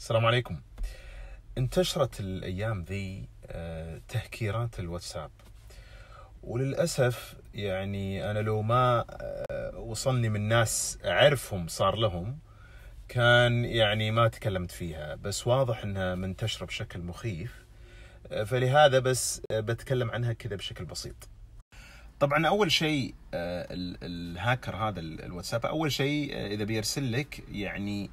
السلام عليكم انتشرت الايام ذي آه، تهكيرات الواتساب وللاسف يعني انا لو ما آه، وصلني من ناس اعرفهم صار لهم كان يعني ما تكلمت فيها بس واضح انها منتشره بشكل مخيف آه، فلهذا بس بتكلم عنها كذا بشكل بسيط طبعا اول شيء الهاكر هذا الواتساب اول شيء اذا بيرسل لك يعني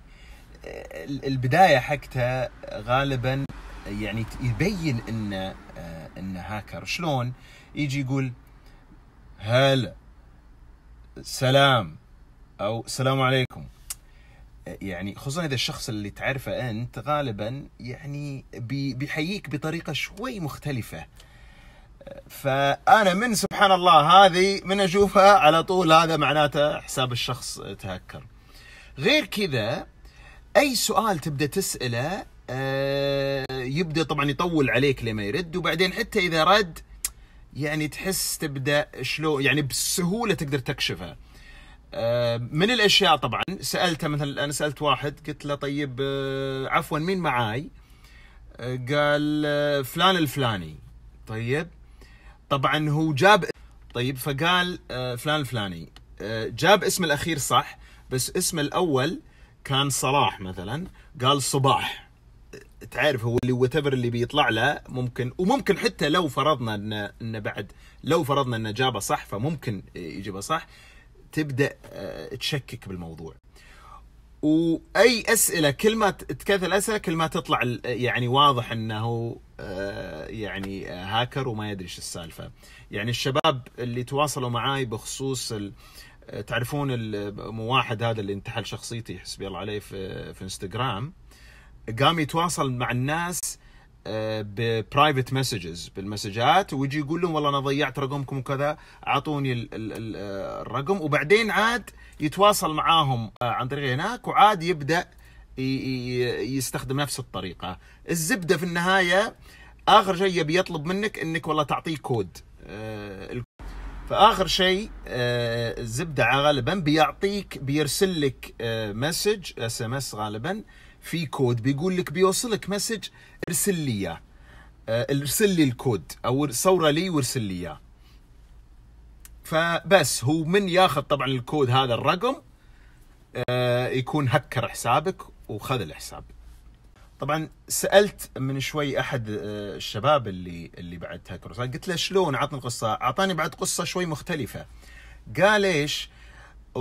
البدايه حقتها غالبا يعني يبين انه آه، انه هاكر شلون يجي يقول هلا سلام او السلام عليكم يعني خصوصا اذا الشخص اللي تعرفه انت غالبا يعني بيحييك بطريقه شوي مختلفه فانا من سبحان الله هذه من اشوفها على طول هذا معناته حساب الشخص تهكر غير كذا اي سؤال تبدا تساله آه، يبدا طبعا يطول عليك لما يرد وبعدين حتى اذا رد يعني تحس تبدا شلون يعني بسهوله تقدر تكشفه آه، من الاشياء طبعا سالته مثلا انا سالت واحد قلت له طيب آه، عفوا مين معاي؟ قال فلان الفلاني طيب طبعا هو جاب طيب فقال فلان الفلاني جاب اسم الاخير صح بس اسم الاول كان صلاح مثلا قال صباح تعرف هو اللي وات اللي بيطلع له ممكن وممكن حتى لو فرضنا ان ان بعد لو فرضنا ان جابه صح فممكن يجيبه صح تبدا آه، تشكك بالموضوع واي اسئله كل ما تكثر الاسئله كل ما تطلع يعني واضح انه آه، يعني آه، هاكر وما يدري ايش السالفه يعني الشباب اللي تواصلوا معاي بخصوص تعرفون مو واحد هذا اللي انتحل شخصيتي حسبي الله عليه في, في انستغرام قام يتواصل مع الناس آه، ببرايفت مسجز بالمسجات ويجي يقول لهم والله انا ضيعت رقمكم وكذا اعطوني الرقم وبعدين عاد يتواصل معاهم آه، عن طريق هناك وعاد يبدا يستخدم نفس الطريقه الزبده في النهايه اخر شيء يبي يطلب منك انك والله تعطيه كود آه، فاخر شيء الزبده آه، غالبا بيعطيك بيرسل لك آه، مسج اس ام اس غالبا في كود بيقول لك بيوصلك مسج ارسل لي اياه آه، ارسل لي الكود او صوره لي وارسل لي اياه فبس هو من ياخذ طبعا الكود هذا الرقم يكون هكر حسابك وخذ الحساب طبعا سالت من شوي احد آه، الشباب اللي اللي بعد هاكرز قلت له شلون عطني القصه اعطاني بعد قصه شوي مختلفه قال ايش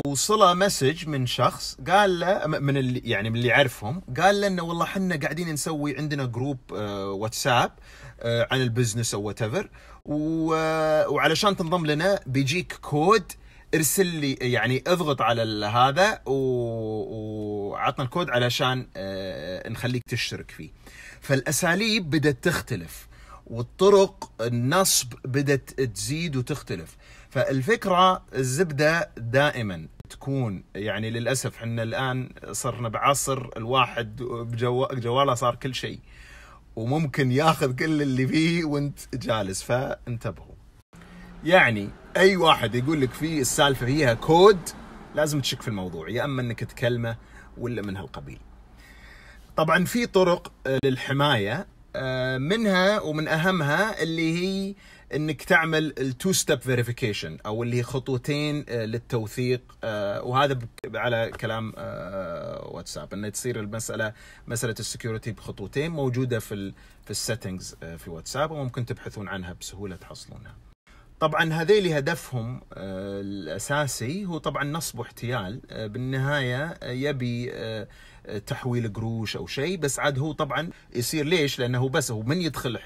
وصله مسج من شخص قال له من اللي يعني من اللي يعرفهم قال له انه والله احنا قاعدين نسوي عندنا جروب آه، واتساب آه، عن البزنس او وات ايفر وعلشان تنضم لنا بيجيك كود ارسل لي يعني اضغط على هذا و وعطنا الكود علشان آه، آه، نخليك تشترك فيه فالاساليب بدات تختلف والطرق النصب بدات تزيد وتختلف فالفكره الزبده دائما تكون يعني للاسف احنا الان صرنا بعصر الواحد بجواله صار كل شيء وممكن ياخذ كل اللي فيه وانت جالس فانتبهوا يعني اي واحد يقول لك في السالفه فيها كود لازم تشك في الموضوع يا اما انك تكلمه ولا من هالقبيل طبعا في طرق آه، للحمايه آه، منها ومن اهمها اللي هي انك تعمل التو ستيب فيريفيكيشن او اللي هي خطوتين آه، للتوثيق وهذا على كلام واتساب انه تصير المساله مساله السكيورتي بخطوتين موجوده في في السيتنجز في واتساب وممكن تبحثون عنها بسهوله تحصلونها. طبعا هذيل هدفهم آه، الاساسي هو طبعا نصب واحتيال آه، بالنهايه آه، يبي تحويل قروش او شيء بس عاد هو طبعا يصير ليش؟ لانه بس هو من يدخل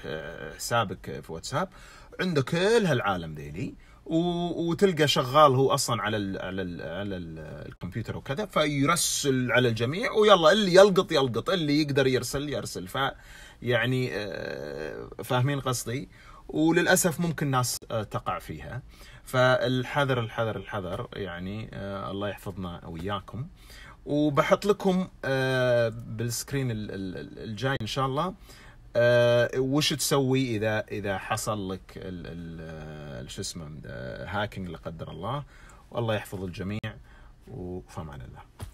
حسابك في واتساب عنده كل هالعالم ذيلي وتلقى شغال هو اصلا على الـ على الـ على الـ الكمبيوتر وكذا فيرسل على الجميع ويلا اللي يلقط يلقط اللي يقدر يرسل يرسل ف يعني فاهمين قصدي؟ وللاسف ممكن ناس آه، تقع فيها فالحذر الحذر الحذر يعني آه، الله يحفظنا وياكم وبحط لكم آه، بالسكرين الجاي ان شاء الله وش تسوي اذا اذا حصل لك شو اسمه هاكينج لا قدر الله والله يحفظ الجميع وفي امان الله